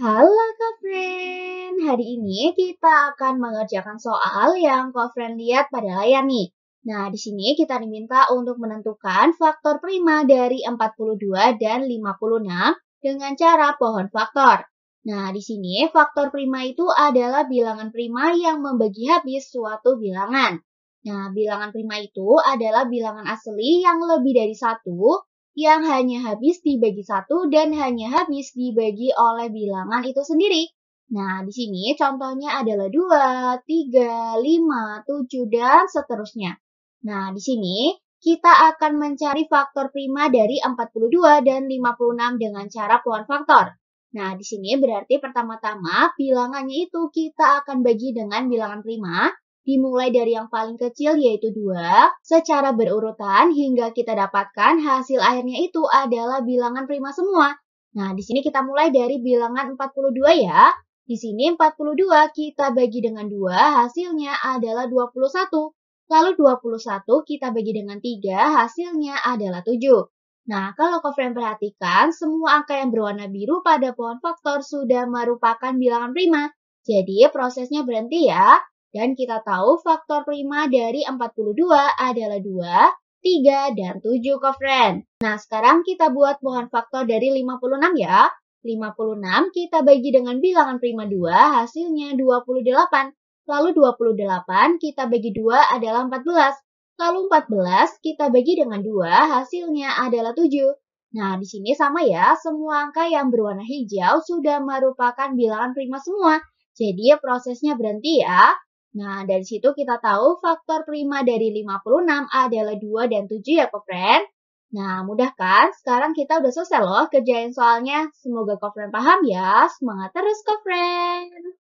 Halo Kofren, hari ini kita akan mengerjakan soal yang Kofren lihat pada layar nih. Nah, di sini kita diminta untuk menentukan faktor prima dari 42 dan 56 dengan cara pohon faktor. Nah, di sini faktor prima itu adalah bilangan prima yang membagi habis suatu bilangan. Nah, bilangan prima itu adalah bilangan asli yang lebih dari satu yang hanya habis dibagi satu dan hanya habis dibagi oleh bilangan itu sendiri. Nah, di sini contohnya adalah 2, 3, 5, 7, dan seterusnya. Nah, di sini kita akan mencari faktor prima dari 42 dan 56 dengan cara puan faktor. Nah, di sini berarti pertama-tama bilangannya itu kita akan bagi dengan bilangan prima, dimulai dari yang paling kecil yaitu 2, secara berurutan hingga kita dapatkan hasil akhirnya itu adalah bilangan prima semua. Nah, di sini kita mulai dari bilangan 42 ya. Di sini 42 kita bagi dengan 2, hasilnya adalah 21. Lalu 21 kita bagi dengan 3, hasilnya adalah 7. Nah, kalau kau frame perhatikan, semua angka yang berwarna biru pada pohon faktor sudah merupakan bilangan prima. Jadi, prosesnya berhenti ya. Dan kita tahu faktor prima dari 42 adalah 2, 3, dan 7 kofren. Nah, sekarang kita buat pohon faktor dari 56 ya. 56 kita bagi dengan bilangan prima 2, hasilnya 28. Lalu 28 kita bagi 2 adalah 14. Lalu 14 kita bagi dengan 2, hasilnya adalah 7. Nah, di sini sama ya, semua angka yang berwarna hijau sudah merupakan bilangan prima semua. Jadi prosesnya berhenti ya. Nah, dari situ kita tahu faktor prima dari 56 adalah 2 dan 7 ya, Kofren. Nah, mudah kan? Sekarang kita udah selesai loh kerjain soalnya. Semoga Kofren paham ya. Semangat terus, Kofren!